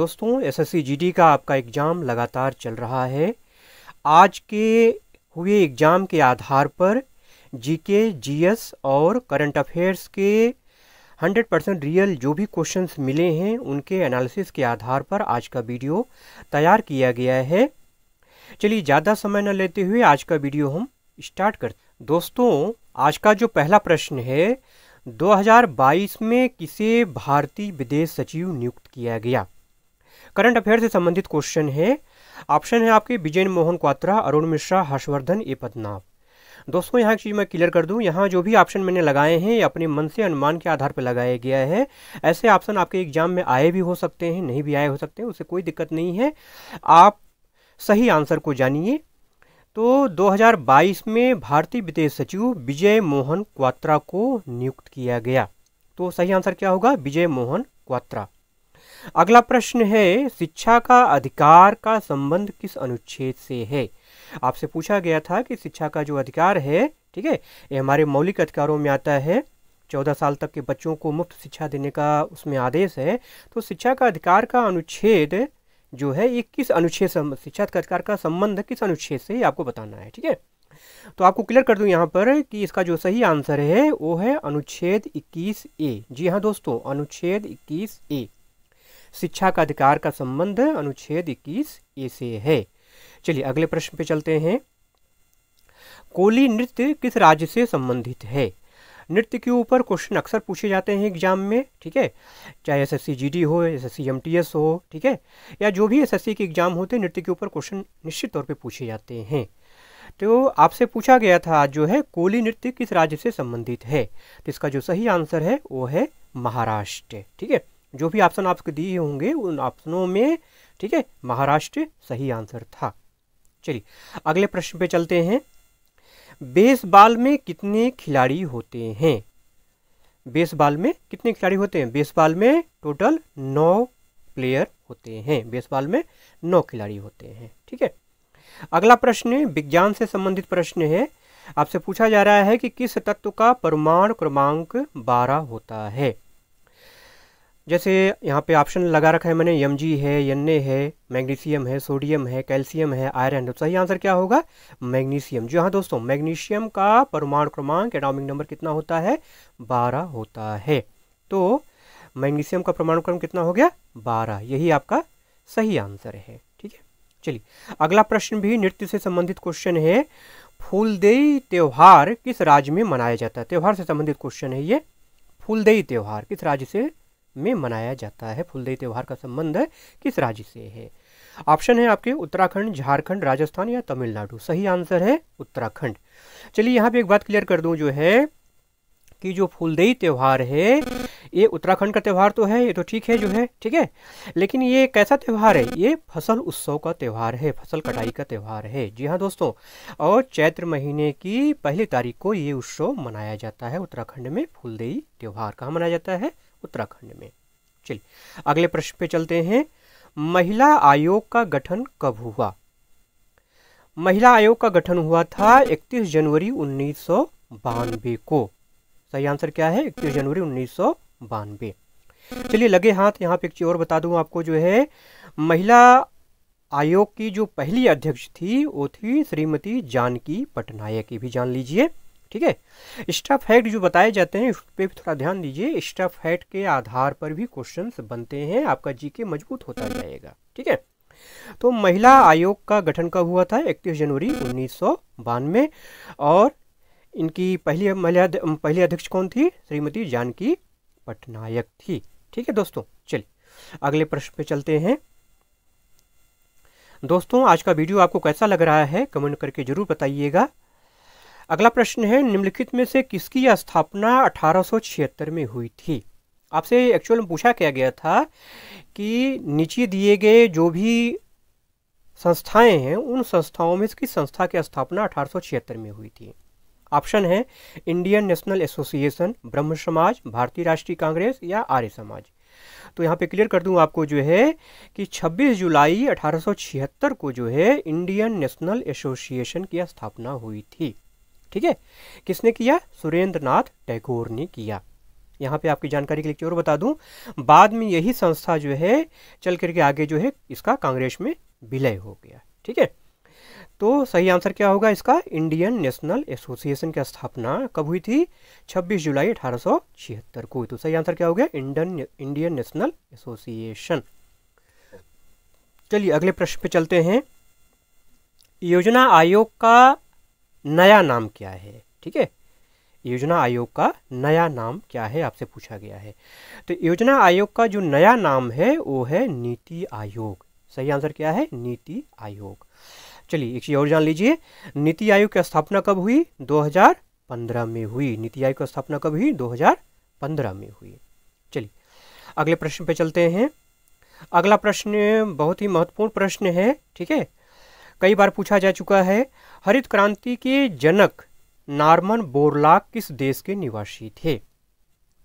दोस्तों SSC GD का आपका एग्ज़ाम लगातार चल रहा है आज के हुए एग्ज़ाम के आधार पर जीके, जीएस और करंट अफेयर्स के 100 परसेंट रियल जो भी क्वेश्चंस मिले हैं उनके एनालिसिस के आधार पर आज का वीडियो तैयार किया गया है चलिए ज़्यादा समय न लेते हुए आज का वीडियो हम स्टार्ट करते दोस्तों आज का जो पहला प्रश्न है 2022 में किसे भारतीय विदेश सचिव नियुक्त किया गया करंट अफेयर से संबंधित क्वेश्चन है ऑप्शन है आपके विजय मोहन क्वात्रा अरुण मिश्रा हर्षवर्धन ए पदनाव दोस्तों यहाँ एक चीज़ मैं क्लियर कर दूँ यहाँ जो भी ऑप्शन मैंने लगाए हैं ये अपने मन से अनुमान के आधार पर लगाया गया है ऐसे ऑप्शन आपके एग्जाम में आए भी हो सकते हैं नहीं भी आए हो सकते हैं उससे कोई दिक्कत नहीं है आप सही आंसर को जानिए तो 2022 में भारतीय विदेश सचिव विजय मोहन क्वात्रा को नियुक्त किया गया तो सही आंसर क्या होगा विजय मोहन क्वात्रा अगला प्रश्न है शिक्षा का अधिकार का संबंध किस अनुच्छेद से है आपसे पूछा गया था कि शिक्षा का जो अधिकार है ठीक है ये हमारे मौलिक अधिकारों में आता है चौदह साल तक के बच्चों को मुफ्त शिक्षा देने का उसमें आदेश है तो शिक्षा का अधिकार का अनुच्छेद जो है ये किस अनुच्छेद शिक्षा का अधिकार का संबंध किस अनुच्छेद से आपको बताना है ठीक है तो आपको क्लियर कर दूं यहाँ पर कि इसका जो सही आंसर है वो है अनुच्छेद 21 ए जी हाँ दोस्तों अनुच्छेद 21 ए शिक्षा का अधिकार का संबंध अनुच्छेद इक्कीस ए से है चलिए अगले प्रश्न पे चलते हैं कोली नृत्य किस राज्य से संबंधित है नृत्य के ऊपर क्वेश्चन अक्सर पूछे जाते हैं एग्जाम में ठीक है चाहे S S C G D हो S S M T S हो ठीक है या जो भी एस एस सी के एग्जाम होते हैं नृत्य के ऊपर क्वेश्चन निश्चित तौर पे पूछे जाते हैं तो आपसे पूछा गया था आज जो है कोली नृत्य किस राज्य से संबंधित है तो इसका जो सही आंसर है वो है महाराष्ट्र ठीक है जो भी ऑप्शन आपको दिए होंगे उन ऑप्शनों में ठीक है महाराष्ट्र सही आंसर था चलिए अगले प्रश्न पे चलते हैं बेसबॉल में कितने खिलाड़ी होते हैं बेसबॉल में कितने खिलाड़ी होते हैं बेसबॉल में टोटल नौ प्लेयर होते हैं बेसबॉल में नौ खिलाड़ी होते हैं ठीक है अगला प्रश्न विज्ञान से संबंधित प्रश्न है आपसे पूछा जा रहा है कि किस तत्व का परमाणु क्रमांक 12 होता है जैसे यहाँ पे ऑप्शन लगा रखा है मैंने एम जी है एन है मैग्नीशियम है सोडियम है कैल्शियम है आयरन तो सही आंसर क्या होगा मैग्नीशियम जी हाँ दोस्तों मैग्नीशियम का परमाणु क्रमांक एटॉमिक नंबर कितना होता है बारह होता है तो मैग्नीशियम का परमाणु क्रम कितना हो गया बारह यही आपका सही आंसर है ठीक है चलिए अगला प्रश्न भी नृत्य से संबंधित क्वेश्चन है फूलदेई त्यौहार किस राज्य में मनाया जाता है त्यौहार से संबंधित क्वेश्चन है ये फूलदेई त्यौहार किस राज्य से में मनाया जाता है फुलदेई त्यौहार का संबंध किस राज्य से है ऑप्शन है आपके उत्तराखंड झारखंड राजस्थान या तमिलनाडु सही आंसर है उत्तराखंड चलिए यहाँ पे एक बात क्लियर कर दूँ जो है कि जो फुलदेई त्यौहार है ये उत्तराखंड का त्यौहार तो है ये तो ठीक है जो है ठीक है लेकिन ये कैसा त्यौहार है ये फसल उत्सव का त्यौहार है फसल कटाई का त्यौहार है जी हाँ दोस्तों और चैत्र महीने की पहली तारीख को ये उत्सव मनाया जाता है उत्तराखंड में फुलदेई त्यौहार कहाँ मनाया जाता है उत्तराखंड में चलिए अगले प्रश्न पे चलते हैं महिला आयोग का गठन कब हुआ महिला आयोग का गठन हुआ था 31 जनवरी उन्नीस को सही आंसर क्या है 31 जनवरी उन्नीस चलिए लगे हाथ यहाँ पे एक चीज और बता दूं आपको जो है महिला आयोग की जो पहली अध्यक्ष थी वो थी श्रीमती जानकी पटनायक ये भी जान लीजिए ठीक है स्टफ फैक्ट जो बताए जाते हैं उस पर भी थोड़ा ध्यान दीजिए स्टफ फैक्ट के आधार पर भी क्वेश्चन बनते हैं आपका जीके मजबूत होता जाएगा ठीक है तो महिला आयोग का गठन कब हुआ था इकतीस जनवरी उन्नीस और इनकी पहली महिला पहली अध्यक्ष कौन थी श्रीमती जानकी पटनायक थी ठीक है दोस्तों चलिए अगले प्रश्न पे चलते हैं दोस्तों आज का वीडियो आपको कैसा लग रहा है कमेंट करके जरूर बताइएगा अगला प्रश्न है निम्नलिखित में से किसकी स्थापना अठारह में हुई थी आपसे एक्चुअल में पूछा क्या गया था कि नीचे दिए गए जो भी संस्थाएं हैं उन संस्थाओं में इसकी संस्था की स्थापना अठारह में हुई थी ऑप्शन है इंडियन नेशनल एसोसिएशन ब्रह्म समाज भारतीय राष्ट्रीय कांग्रेस या आर्य समाज तो यहाँ पे क्लियर कर दूँ आपको जो है कि 26 जुलाई 1876 को जो है इंडियन नेशनल एसोसिएशन की स्थापना हुई थी ठीक है किसने किया सुरेंद्र नाथ टैगोर ने किया यहाँ पे आपकी जानकारी के लिए और बता दूं बाद में यही संस्था जो है चल करके आगे जो है इसका कांग्रेस में विलय हो गया ठीक है तो सही आंसर क्या होगा इसका इंडियन नेशनल एसोसिएशन की स्थापना कब हुई थी 26 जुलाई अठारह को तो सही आंसर क्या हो गया इंडियन इंडियन नेशनल एसोसिएशन चलिए अगले प्रश्न पे चलते हैं योजना आयोग का नया नाम क्या है ठीक है योजना आयोग का नया नाम क्या है आपसे पूछा गया है तो योजना आयोग का जो नया नाम है वो है नीति आयोग सही आंसर क्या है नीति आयोग चलिए एक चीज और जान लीजिए नीति आयोग की स्थापना कब हुई 2015 में हुई नीति आयोग की स्थापना कब हुई 2015 में हुई चलिए अगले प्रश्न पे चलते हैं अगला प्रश्न बहुत ही महत्वपूर्ण प्रश्न है ठीक है कई बार पूछा जा चुका है हरित क्रांति के जनक नार्मन बोरलाक किस देश के निवासी थे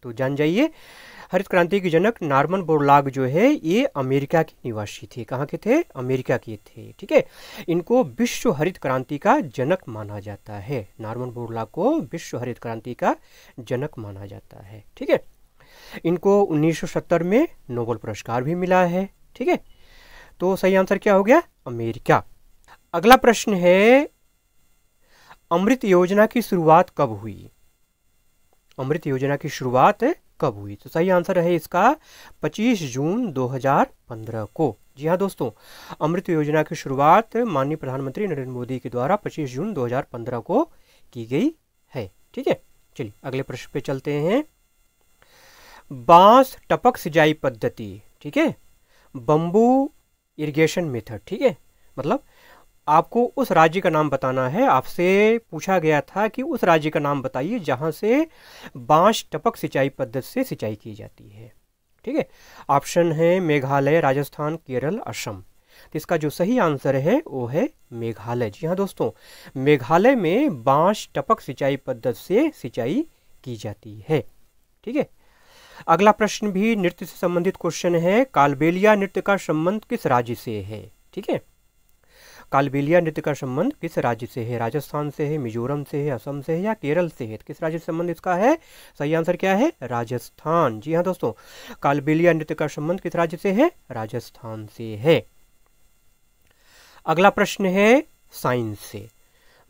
तो जान जाइए हरित क्रांति के जनक नार्मन बोरलाग जो है ये अमेरिका के निवासी थे कहाँ के थे अमेरिका के थे ठीक है इनको विश्व हरित क्रांति का जनक माना जाता है नार्मन बोरलाग को विश्व हरित क्रांति का जनक माना जाता है ठीक है इनको 1970 में नोबल पुरस्कार भी मिला है ठीक है तो सही आंसर क्या हो गया अमेरिका अगला प्रश्न है अमृत योजना की शुरुआत कब हुई अमृत योजना की शुरुआत कब हुई तो सही आंसर है इसका 25 जून 2015 को जी हाँ दोस्तों अमृत योजना की शुरुआत माननीय प्रधानमंत्री नरेंद्र मोदी के द्वारा 25 जून 2015 को की गई है ठीक है चलिए अगले प्रश्न पे चलते हैं बांस टपक सिंचाई पद्धति ठीक है बंबू इरिगेशन मेथड ठीक है मतलब आपको उस राज्य का नाम बताना है आपसे पूछा गया था कि उस राज्य का नाम बताइए जहाँ से बांस टपक सिंचाई पद्धति से सिंचाई की जाती है ठीक है ऑप्शन है मेघालय राजस्थान केरल असम तो इसका जो सही आंसर है वो है मेघालय जी हाँ दोस्तों मेघालय में बांस टपक सिंचाई पद्धति से सिंचाई की जाती है ठीक है अगला प्रश्न भी नृत्य से संबंधित क्वेश्चन है कालबेलिया नृत्य का संबंध किस राज्य से है ठीक है कालबेलिया नृत्य का संबंध किस राज्य से है राजस्थान से है मिजोरम से है असम से है या केरल से है किस राज्य से संबंध इसका है सही आंसर क्या है राजस्थान जी हाँ दोस्तों कालबेलिया नृत्य का संबंध किस राज्य से है राजस्थान से है अगला प्रश्न है साइंस से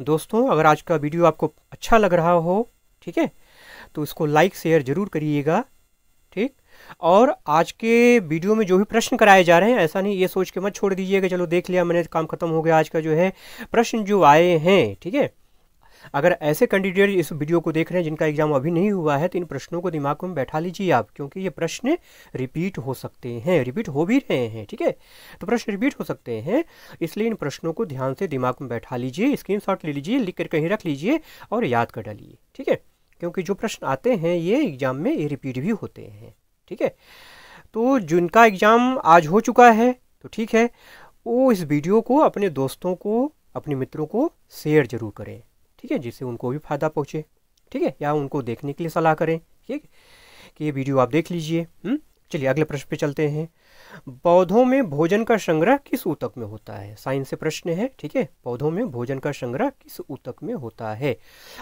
दोस्तों अगर आज का वीडियो आपको अच्छा लग रहा हो ठीक है तो इसको लाइक शेयर जरूर करिएगा ठीक और आज के वीडियो में जो भी प्रश्न कराए जा रहे हैं ऐसा नहीं ये सोच के मत छोड़ दीजिए कि चलो देख लिया मैंने काम खत्म हो गया आज का जो है प्रश्न जो आए हैं ठीक है अगर ऐसे कैंडिडेट इस वीडियो को देख रहे हैं जिनका एग्जाम अभी नहीं हुआ है तो इन प्रश्नों को दिमाग में बैठा लीजिए आप क्योंकि ये प्रश्न रिपीट हो सकते हैं रिपीट हो भी रहे हैं ठीक है तो प्रश्न रिपीट हो सकते हैं इसलिए इन प्रश्नों को ध्यान से दिमाग में बैठा लीजिए स्क्रीन ले लीजिए लिख कर कहीं रख लीजिए और याद कर डालिए ठीक है क्योंकि जो प्रश्न आते हैं ये एग्जाम में ये रिपीट भी होते हैं ठीक है तो जिनका एग्ज़ाम आज हो चुका है तो ठीक है वो इस वीडियो को अपने दोस्तों को अपने मित्रों को शेयर जरूर करें ठीक है जिससे उनको भी फ़ायदा पहुँचे ठीक है या उनको देखने के लिए सलाह करें ठीक है कि ये वीडियो आप देख लीजिए हम्म? चलिए अगले प्रश्न पे चलते हैं पौधों में भोजन का संग्रह किस ऊतक में होता है साइंस से प्रश्न है ठीक है पौधों में भोजन का संग्रह किस ऊतक में होता है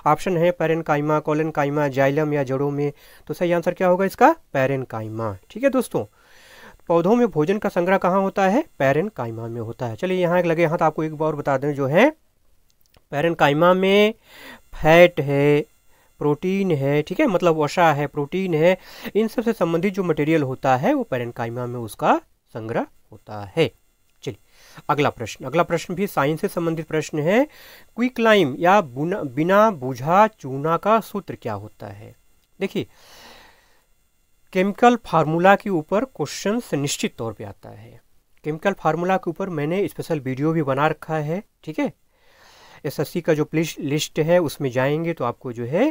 ऑप्शन है parenchyma collenchyma xylem या जड़ों में तो सही आंसर क्या होगा इसका पैरन काइमा ठीक है दोस्तों पौधों में भोजन का संग्रह कहाँ होता है पैरन काइमा में होता है चलिए यहाँ एक लगे हाथ आपको एक बार बता दें जो है पैरन काइमा में फैट है प्रोटीन है ठीक है मतलब वसा है प्रोटीन है इन सब से संबंधित जो मटेरियल होता है वो पेरेंकाइमा में उसका संग्रह होता है चलिए अगला प्रश्न अगला प्रश्न भी साइंस से संबंधित प्रश्न है क्विक लाइम या बिना बुझा चूना का सूत्र क्या होता है देखिए केमिकल फार्मूला के ऊपर क्वेश्चन निश्चित तौर पर आता है केमिकल फार्मूला के ऊपर मैंने स्पेशल वीडियो भी बना रखा है ठीक है एसएससी का जो लिस्ट है उसमें जाएंगे तो आपको जो है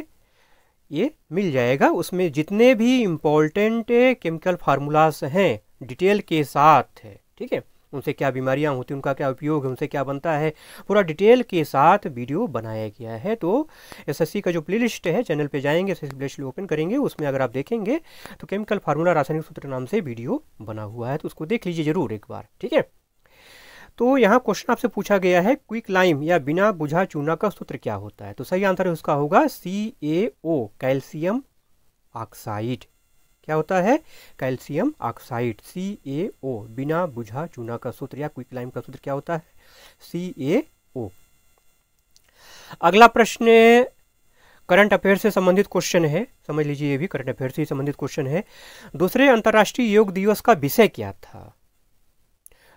ये मिल जाएगा उसमें जितने भी इम्पोर्टेंट केमिकल फार्मूलाज हैं डिटेल के साथ है ठीक है उनसे क्या बीमारियां होती हैं उनका क्या उपयोग है उनसे क्या बनता है पूरा डिटेल के साथ वीडियो बनाया गया है तो एसएससी का जो प्लेलिस्ट है चैनल पे जाएंगे एस प्लेलिस्ट ओपन करेंगे उसमें अगर आप देखेंगे तो केमिकल फार्मूला रासायनिक सूत्र नाम से वीडियो बना हुआ है तो उसको देख लीजिए जरूर एक बार ठीक है तो यहाँ क्वेश्चन आपसे पूछा गया है क्विक लाइम या बिना बुझा चूना का सूत्र क्या होता है तो सही आंसर उसका होगा सी ए ओ कैल्शियम ऑक्साइड क्या होता है कैल्शियम ऑक्साइड सी ए ओ बिना बुझा चूना का सूत्र या क्विक लाइम का सूत्र क्या होता है सी ए ओ अगला प्रश्न करंट अफेयर से संबंधित क्वेश्चन है समझ लीजिए ये भी करंट अफेयर से संबंधित क्वेश्चन है दूसरे अंतर्राष्ट्रीय योग दिवस का विषय क्या था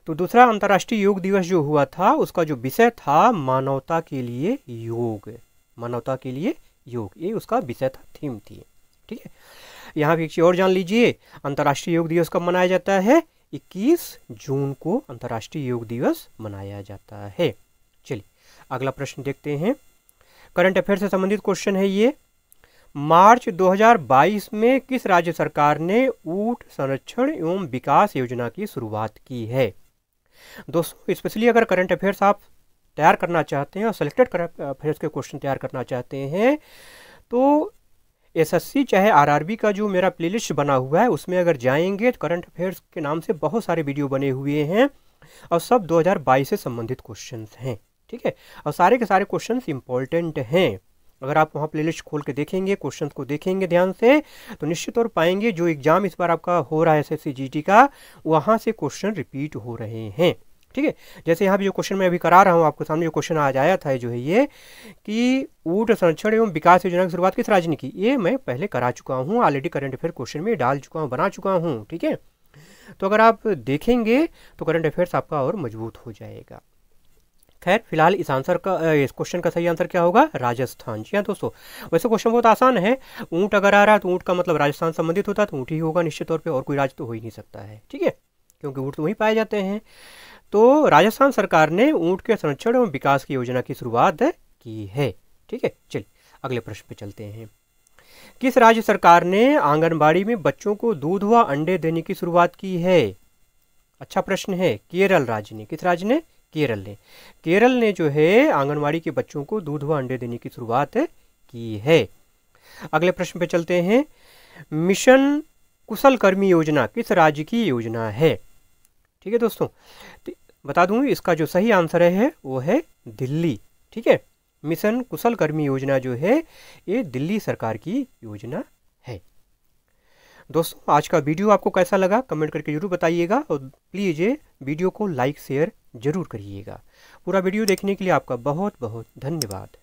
तो दूसरा अंतर्राष्ट्रीय योग दिवस जो हुआ था उसका जो विषय था मानवता के लिए योग मानवता के लिए योग ये उसका विषय था थीम थी ठीक है यहाँ भी एक चीज़ और जान लीजिए अंतर्राष्ट्रीय योग दिवस कब मनाया जाता है 21 जून को अंतर्राष्ट्रीय योग दिवस मनाया जाता है चलिए अगला प्रश्न देखते हैं करंट अफेयर से संबंधित क्वेश्चन है ये मार्च 2022 में किस राज्य सरकार ने ऊट संरक्षण एवं विकास योजना की शुरुआत की है दोस्तों स्पेशली अगर करंट अफेयर्स आप तैयार करना चाहते हैं और सेलेक्टेड करंट अफेयर्स के क्वेश्चन तैयार करना चाहते हैं तो एसएससी चाहे आरआरबी का जो मेरा प्लेलिस्ट बना हुआ है उसमें अगर जाएंगे तो करंट अफेयर्स के नाम से बहुत सारे वीडियो बने हुए हैं और सब 2022 से संबंधित क्वेश्चंस हैं ठीक है और सारे के सारे क्वेश्चंस इंपॉर्टेंट हैं अगर आप वहाँ प्लेलिस्ट खोल के देखेंगे क्वेश्चन को देखेंगे ध्यान से तो निश्चित तौर पाएंगे जो एग्जाम इस बार आपका हो रहा है एस एस का वहाँ से क्वेश्चन रिपीट हो रहे हैं ठीक है जैसे यहाँ पर जो क्वेश्चन मैं अभी करा रहा हूँ आपके सामने जो क्वेश्चन आज आया था जो है ये कि ऊट संरक्षण एवं विकास योजना की शुरुआत किस राज्य ने की ये मैं पहले करा चुका हूँ ऑलरेडी करंट अफेयर क्वेश्चन में डाल चुका हूँ बना चुका हूँ ठीक है तो अगर आप देखेंगे तो करंट अफेयर्स आपका और मजबूत हो जाएगा खैर फिलहाल इस आंसर का इस क्वेश्चन का सही आंसर क्या होगा राजस्थान जी हाँ दोस्तों वैसे क्वेश्चन बहुत आसान है ऊँट अगर आ रहा है तो ऊँट का मतलब राजस्थान संबंधित होता है तो ऊँट ही होगा निश्चित तौर पर और कोई राज्य तो हो ही नहीं सकता है ठीक है क्योंकि ऊँट तो वहीं पाए जाते हैं तो राजस्थान सरकार ने ऊँट के संरक्षण एवं विकास की योजना की शुरुआत की है ठीक है चलिए अगले प्रश्न पे चलते हैं किस राज्य सरकार ने आंगनबाड़ी में बच्चों को दूध व अंडे देने की शुरुआत की है अच्छा प्रश्न है केरल राज्य ने किस राज्य ने केरल ने केरल ने जो है आंगनवाड़ी के बच्चों को दूध व अंडे देने की शुरुआत की है अगले प्रश्न पे चलते हैं मिशन कुशल कर्मी योजना किस राज्य की योजना है ठीक है दोस्तों तो बता दूं इसका जो सही आंसर है वो है दिल्ली ठीक है मिशन कुशल कर्मी योजना जो है ये दिल्ली सरकार की योजना है दोस्तों आज का वीडियो आपको कैसा लगा कमेंट करके जरूर बताइएगा और प्लीज़ वीडियो को लाइक शेयर ज़रूर करिएगा पूरा वीडियो देखने के लिए आपका बहुत बहुत धन्यवाद